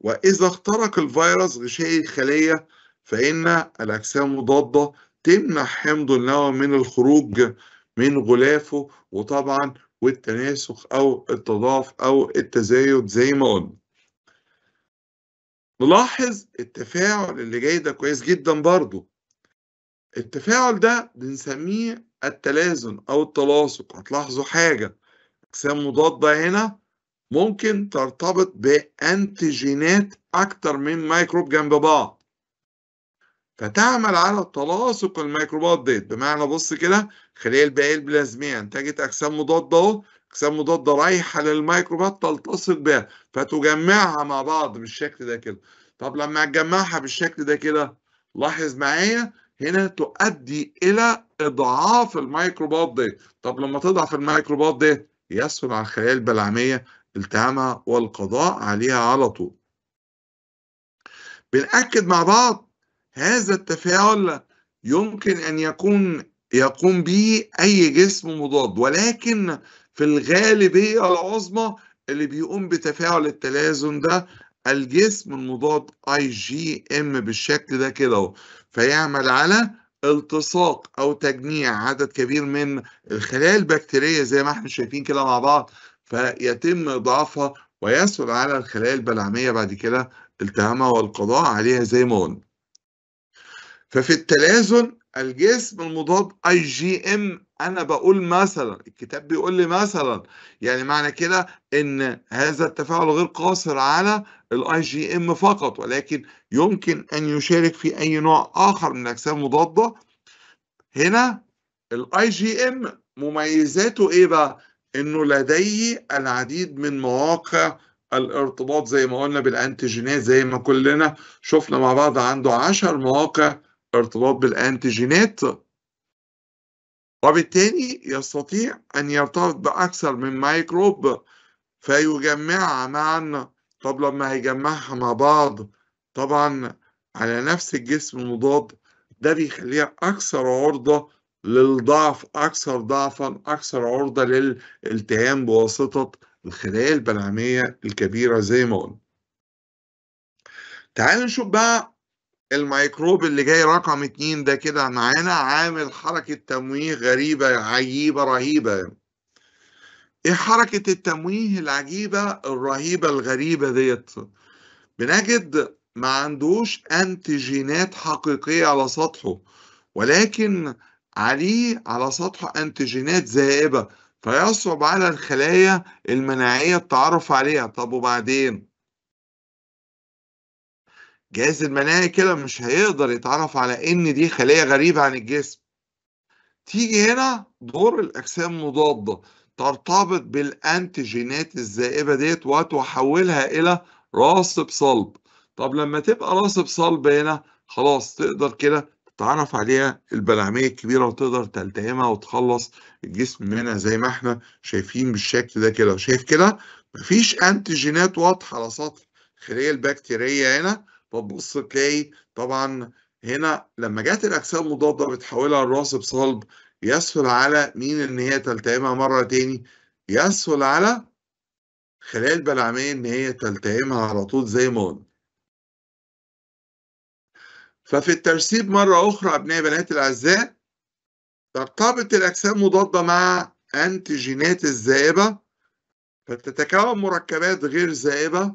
وإذا اخترق الفيروس غشاء الخلية فإن الأجسام المضادة تمنع حمض النووي من الخروج من غلافه وطبعا والتناسخ أو التضاف أو التزايد زي ما قلنا نلاحظ التفاعل اللي جاي ده كويس جدا برضو التفاعل ده بنسميه التلازم أو التلاصق هتلاحظوا حاجة أجسام مضادة هنا ممكن ترتبط بأنتيجينات أكتر من ميكروب جنب بعض فتعمل على تلاصق الميكروبات ديت بمعنى بص كده خلايا البائية البلازمية انتجت أجسام مضادة أهو أجسام مضادة رايحة للميكروبات تلتصق بها فتجمعها مع بعض بالشكل ده كده طب لما تجمعها بالشكل ده كده لاحظ معايا هنا تؤدي إلى إضعاف الميكروبات ديت طب لما تضعف الميكروبات ديت يسهل على الخلايا البلعمية التهامها والقضاء عليها على طول بنأكد مع بعض هذا التفاعل يمكن أن يكون يقوم به أي جسم مضاد ولكن في الغالبية العظمى اللي بيقوم بتفاعل التلازم ده الجسم المضاد اي جي ام بالشكل ده كده فيعمل على التصاق او تجميع عدد كبير من الخلايا البكتيريه زي ما احنا شايفين كده مع بعض فيتم اضعافها ويسهل على الخلايا البلعميه بعد كده التهامها والقضاء عليها زي ما قلنا ففي التلازن الجسم المضاد اي جي ام انا بقول مثلا الكتاب بيقول لي مثلا يعني معنى كده ان هذا التفاعل غير قاصر على الاي جي ام فقط ولكن يمكن ان يشارك في اي نوع اخر من الاجسام المضاده هنا الاي جي ام مميزاته ايه بقى انه لديه العديد من مواقع الارتباط زي ما قلنا بالانتيجينات زي ما كلنا شفنا مع بعض عنده 10 مواقع ارتباط بالأنتيجينات وبالتالي يستطيع أن يرتبط بأكثر من ميكروب فيجمعها معا طب لما هيجمعها مع بعض طبعا على نفس الجسم المضاد ده بيخليها أكثر عرضة للضعف أكثر ضعفا أكثر عرضة للالتهام بواسطة الخلايا البلعمية الكبيرة زي ما قلنا. تعالوا نشوف بقى الميكروب اللي جاي رقم اتنين ده كده معانا عامل حركة تمويه غريبة عجيبة رهيبة ايه حركة التمويه العجيبة الرهيبة الغريبة ديت بنجد ما عندوش انتيجينات حقيقية على سطحه ولكن عليه على سطحه انتيجينات زائبة فيصعب على الخلايا المناعية التعرف عليها طب وبعدين جهاز المناعي كده مش هيقدر يتعرف على ان دي خليه غريبه عن الجسم تيجي هنا دور الاجسام المضاده ترتبط بالانتيجينات الذائبه ديت وتحولها الى راسب صلب طب لما تبقى راسب صلب هنا خلاص تقدر كده تتعرف عليها البلعميه الكبيره وتقدر تلتهمها وتخلص الجسم منها زي ما احنا شايفين بالشكل ده كده شايف كده مفيش انتيجينات واضحه على سطح الخليه البكتيريه هنا طب بص تلاقي طبعا هنا لما جت الاجسام المضاده بتحولها الراس بصلب يسهل على مين ان هي تلتئمها مره تاني يسهل على خلايا البلعميه ان هي تلتئمها على طول زي ما قلنا ففي الترسيب مره اخرى ابنائي بنات الاعزاء ترتبط الاجسام المضاده مع انتيجينات الذائبه فتتكون مركبات غير ذائبه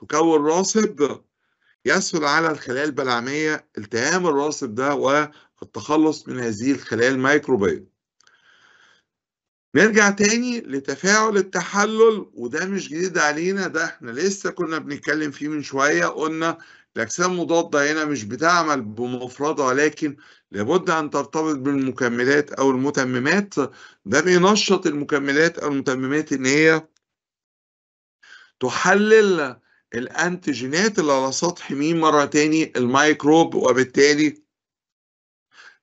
تكون راسب يسهل على الخلايا البلعمية التهام الراسب ده والتخلص من هذه الخلايا الميكروبية نرجع تاني لتفاعل التحلل وده مش جديد علينا ده احنا لسه كنا بنتكلم فيه من شوية قلنا الأجسام المضادة هنا مش بتعمل بمفردها لكن لابد أن ترتبط بالمكملات أو المتممات ده بينشط المكملات أو المتممات إن هي تحلل الانتيجينات اللي على سطح مين مره تاني الميكروب وبالتالي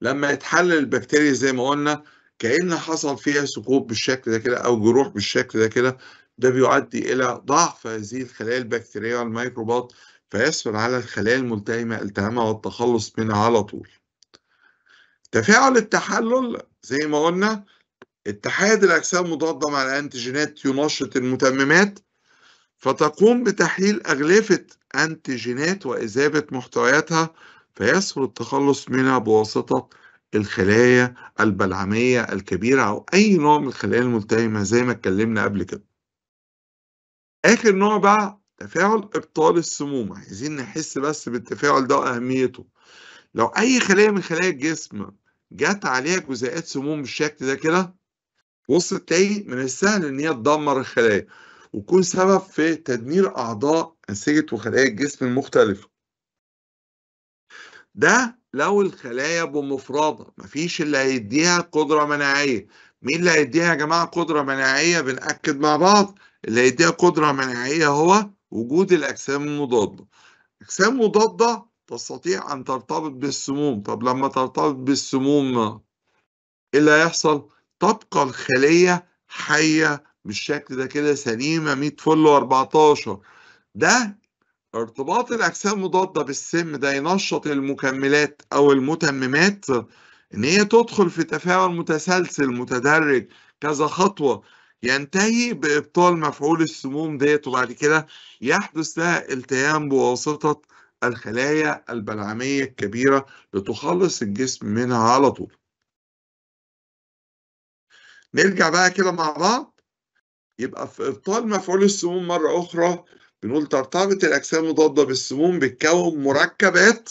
لما يتحلل البكتيريا زي ما قلنا كان حصل فيها ثقوب بالشكل ده كده او جروح بالشكل ده كده ده بيؤدي الى ضعف هذه الخلايا البكتيريه والميكروبات فيسهل على الخلايا الملتهمه التهامها والتخلص منها على طول. تفاعل التحلل زي ما قلنا اتحاد الاجسام المضاده مع الانتيجينات ينشط المتممات فتقوم بتحليل أغلفة أنتيجينات وإذابة محتوياتها فيسهل التخلص منها بواسطة الخلايا البلعمية الكبيرة أو أي نوع من الخلايا الملتهمة زي ما اتكلمنا قبل كده. آخر نوع بقى تفاعل إبطال السموم عايزين نحس بس بالتفاعل ده وأهميته. لو أي خلية من خلايا الجسم جت عليها جزيئات سموم بالشكل ده كده بص تلاقي من السهل إن هي تدمر الخلايا ويكون سبب في تدمير أعضاء أنسجة وخلايا الجسم المختلفة ده لو الخلايا بمفردها مفيش اللي هيديها قدرة مناعية مين اللي هيديها يا جماعة قدرة مناعية بنأكد مع بعض اللي هيديها قدرة مناعية هو وجود الأجسام المضادة أجسام مضادة تستطيع أن ترتبط بالسموم طب لما ترتبط بالسموم إيه اللي هيحصل؟ تبقى الخلية حية بالشكل ده كده سليمه 100 فل و14 ده ارتباط الاجسام المضاده بالسم ده ينشط المكملات او المتممات ان هي تدخل في تفاعل متسلسل متدرج كذا خطوه ينتهي بابطال مفعول السموم ديت وبعد كده يحدث لها التيام بواسطه الخلايا البلعميه الكبيره لتخلص الجسم منها على طول. نرجع بقى كده مع بعض يبقى في إبطال مفعول السموم مرة أخرى بنقول ترتبط الأجسام المضادة بالسموم بتكون مركبات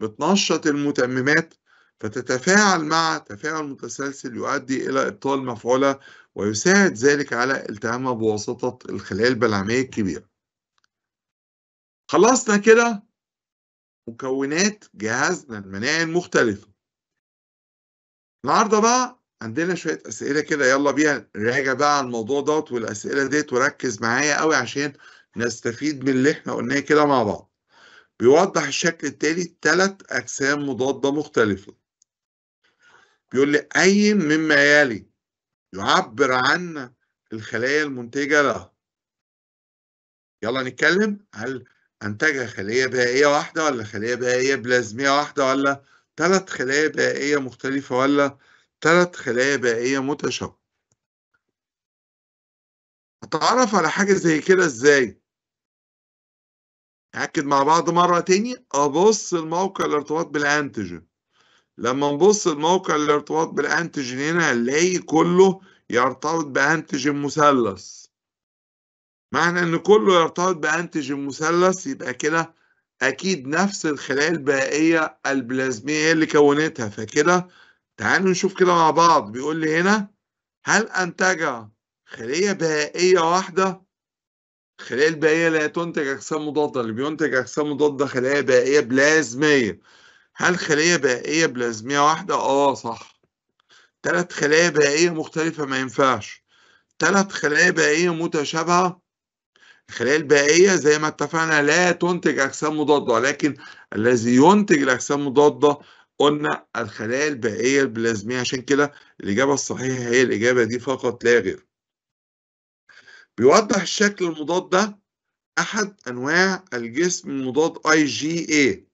بتنشط المتممات فتتفاعل مع تفاعل متسلسل يؤدي إلى إبطال مفعولها ويساعد ذلك على التهامها بواسطة الخلايا البلعمية الكبيرة. خلصنا كده مكونات جهازنا المناعي المختلفة. النهارده بقى عندنا شويه اسئله كده يلا بيها راجع بقى على الموضوع دوت والاسئله ديت وركز معايا قوي عشان نستفيد من اللي احنا قلناه كده مع بعض بيوضح الشكل التالي ثلاث اجسام مضاده مختلفه بيقول لي اي مما يلي يعبر عن الخلايا المنتجه لها يلا نتكلم هل انتجها خليه بهائيه واحده ولا خليه بهائيه بلازميه واحده ولا ثلاث خلايا بهائيه مختلفه ولا ثلاث خلايا بائية متشابهة هتعرف على حاجة زي كده ازاي؟ اكد مع بعض مرة تاني أبص لموقع الارتباط بالأنتيجين لما نبص لموقع الارتباط بالأنتيجين هنا هنلاقي كله يرتبط بأنتيجين مثلث معنى إن كله يرتبط بأنتيجين مثلث يبقى كده أكيد نفس الخلايا البائية البلازمية هي اللي كونتها فكده تعالوا نشوف كده مع بعض بيقول لي هنا هل أنتج خلية بهائية واحدة الخلية البائية لا تنتج أجسام مضادة اللي بينتج أجسام مضادة خلايا بائية بلازمية هل خلية بائية بلازمية واحدة؟ آه صح تلات خلايا بائية مختلفة ما ينفعش تلات خلايا بائية متشابهة الخلايا البائية زي ما اتفقنا لا تنتج أجسام مضادة لكن الذي ينتج الأجسام المضادة قلنا الخلايا البائية البلازمية عشان كده الإجابة الصحيحة هي الإجابة دي فقط لا غير بيوضح الشكل المضاد ده أحد أنواع الجسم المضاد أي جي اي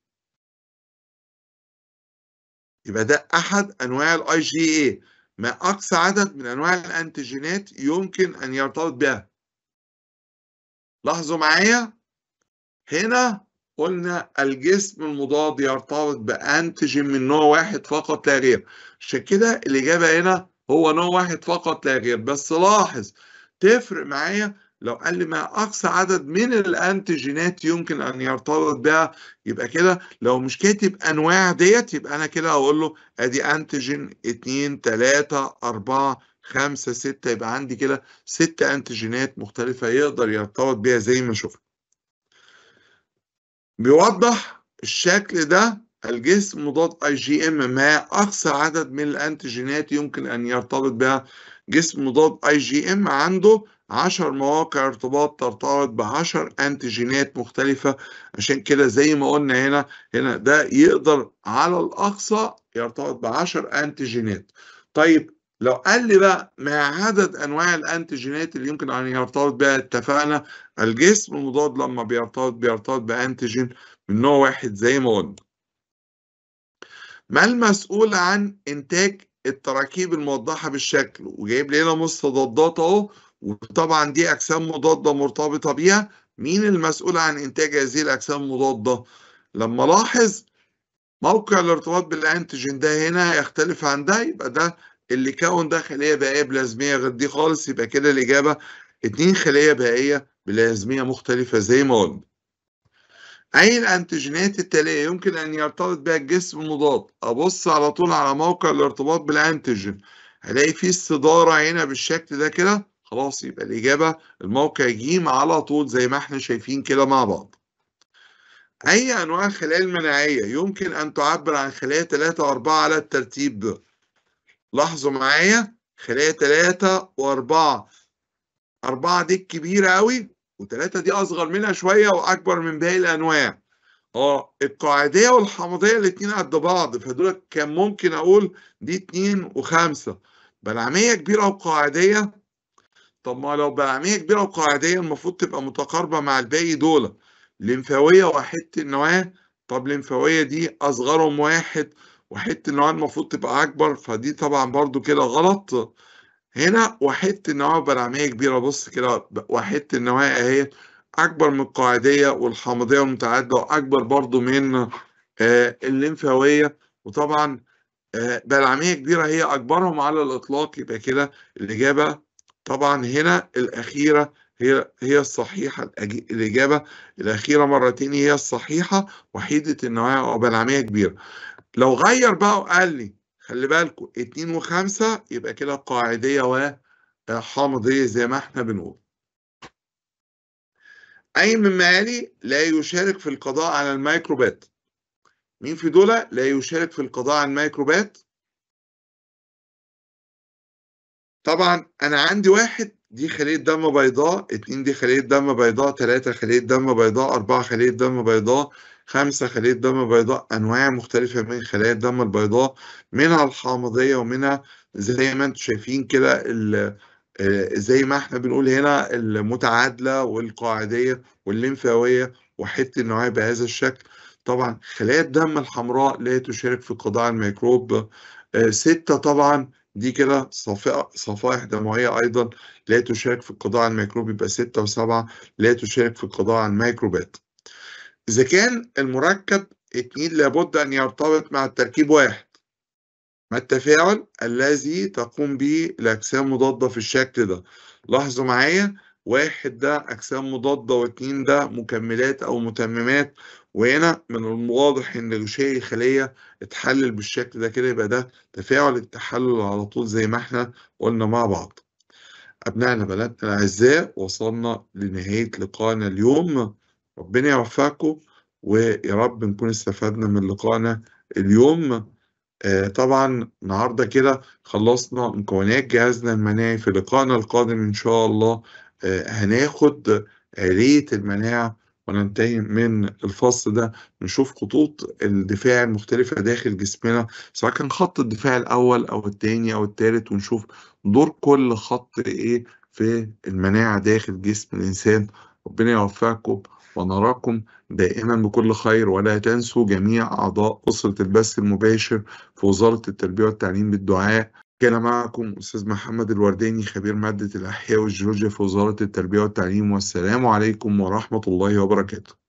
يبقى ده أحد أنواع الأي جي اي ما أقصى عدد من أنواع الأنتيجينات يمكن أن يرتبط بها لاحظوا معايا هنا قلنا الجسم المضاد يرتبط بانتيجين من نوع واحد فقط لا غير عشان كده الاجابه هنا هو نوع واحد فقط لا غير بس لاحظ تفرق معايا لو قال لي ما اقصى عدد من الانتيجينات يمكن ان يرتبط بها يبقى كده لو مش كاتب انواع ديت يبقى انا كده هقول له ادي انتيجين 2 3 4 5 6 يبقى عندي كده ست انتيجينات مختلفه يقدر يرتبط بها زي ما شفنا بيوضح الشكل ده الجسم مضاد اي جي ام ما اقصى عدد من الانتيجينات يمكن ان يرتبط بها جسم مضاد اي جي ام عنده 10 مواقع ارتباط ترتبط ب 10 انتيجينات مختلفه عشان كده زي ما قلنا هنا هنا ده يقدر على الاقصى يرتبط ب 10 انتيجينات طيب لو قال لي بقى ما عدد انواع الانتيجينات اللي يمكن ان يرتبط بها اتفقنا الجسم المضاد لما بيرتبط بيرتبط بانتيجين من نوع واحد زي ما قلنا ما المسؤول عن انتاج التراكيب الموضحه بالشكل وجايب لنا مستضدات اهو وطبعا دي اجسام مضاده مرتبطه بيها مين المسؤول عن انتاج هذه الاجسام المضاده لما لاحظ موقع الارتباط بالانتيجين ده هنا يختلف عن ده يبقى ده اللي كون ده خليه بائيه بلازميه غير دي خالص يبقى كده الاجابه اتنين خليه بائيه بلازميه مختلفه زي ما قلنا أي الانتيجينات التالية يمكن أن يرتبط بها الجسم المضاد؟ أبص على طول على موقع الارتباط بالأنتيجين هلاقي فيه استدارة هنا بالشكل ده كده خلاص يبقى الإجابة الموقع ج على طول زي ما احنا شايفين كده مع بعض أي أنواع الخلايا المناعية يمكن أن تعبر عن خلايا 3 و 4 على الترتيب ده لاحظوا معايا خلايا تلاتة وأربعة أربعة دي كبيرة أوي وتلاتة دي أصغر منها شوية وأكبر من باقي الأنواع اه القاعدية والحمضية الاتنين قد بعض فدول كان ممكن أقول دي اتنين وخمسة بلعمية كبيرة وقاعدية طب ما لو بلعمية كبيرة وقاعدية المفروض تبقى متقاربة مع الباقي دول لمفاوية وحدة النواة طب لمفاوية دي أصغرهم واحد وحته النوعيه المفروض تبقى اكبر فدي طبعا برضو كده غلط هنا وحته النوعيه برعميه كبيره بص كده وحته النوايا اهي اكبر من القاعديه والحامضيه والمتعدده واكبر برضو من آه، الليمفاويه وطبعا آه، بلعميه كبيره هي اكبرهم على الاطلاق يبقى كده الاجابه طبعا هنا الاخيره هي هي الصحيحه الاجابه الاخيره مرتين هي الصحيحه وحيده النواه وبلعميه كبيره لو غير بقى وقال لي خلي بالكم 2 و5 يبقى كده قاعدية وحامضية زي ما احنا بنقول. أي من مالي لا يشارك في القضاء على الميكروبات. مين في دولة لا يشارك في القضاء على الميكروبات؟ طبعا أنا عندي واحد دي خلية دم بيضاء، اتنين دي خلية دم بيضاء، تلاتة خلية دم بيضاء، أربعة خلية دم بيضاء، خمسة خلية دم بيضاء أنواع مختلفة من خلايا الدم البيضاء منها الحامضية ومنها زي ما انتم شايفين كده آه، زي ما احنا بنقول هنا المتعادلة والقاعدية والليمفاوية وحتة النوعية بهذا الشكل طبعا خلايا الدم الحمراء لا تشارك في قضاء الميكروب آه، ستة طبعا دي كده صفائح دموية أيضا لا تشارك في القضاء على الميكروب يبقى ستة وسبعة لا تشارك في القضاء على الميكروبات إذا كان المركب اتنين لابد أن يرتبط مع التركيب واحد ما التفاعل الذي تقوم به الأجسام مضادة في الشكل ده لاحظوا معايا واحد ده أجسام مضادة واتنين ده مكملات أو متممات وهنا من الواضح إن غشاء الخلية اتحلل بالشكل ده كده يبقى ده تفاعل التحلل على طول زي ما احنا قلنا مع بعض أبنائنا بناتنا الأعزاء وصلنا لنهاية لقائنا اليوم ربنا يوفقكم ويا رب نكون استفدنا من لقائنا اليوم آه طبعا النهارده كده خلصنا مكونات جهازنا المناعي في لقائنا القادم ان شاء الله آه هناخد آلية المناعة وننتهي من الفصل ده نشوف خطوط الدفاع المختلفة داخل جسمنا سواء كان خط الدفاع الأول أو التاني أو التالت ونشوف دور كل خط إيه في المناعة داخل جسم الإنسان ربنا يوفقكم ونراكم دائما بكل خير ولا تنسوا جميع أعضاء أسرة البث المباشر في وزارة التربية والتعليم بالدعاء كان معكم أستاذ محمد الورداني خبير مادة الأحياء والجيولوجيا في وزارة التربية والتعليم والسلام عليكم ورحمة الله وبركاته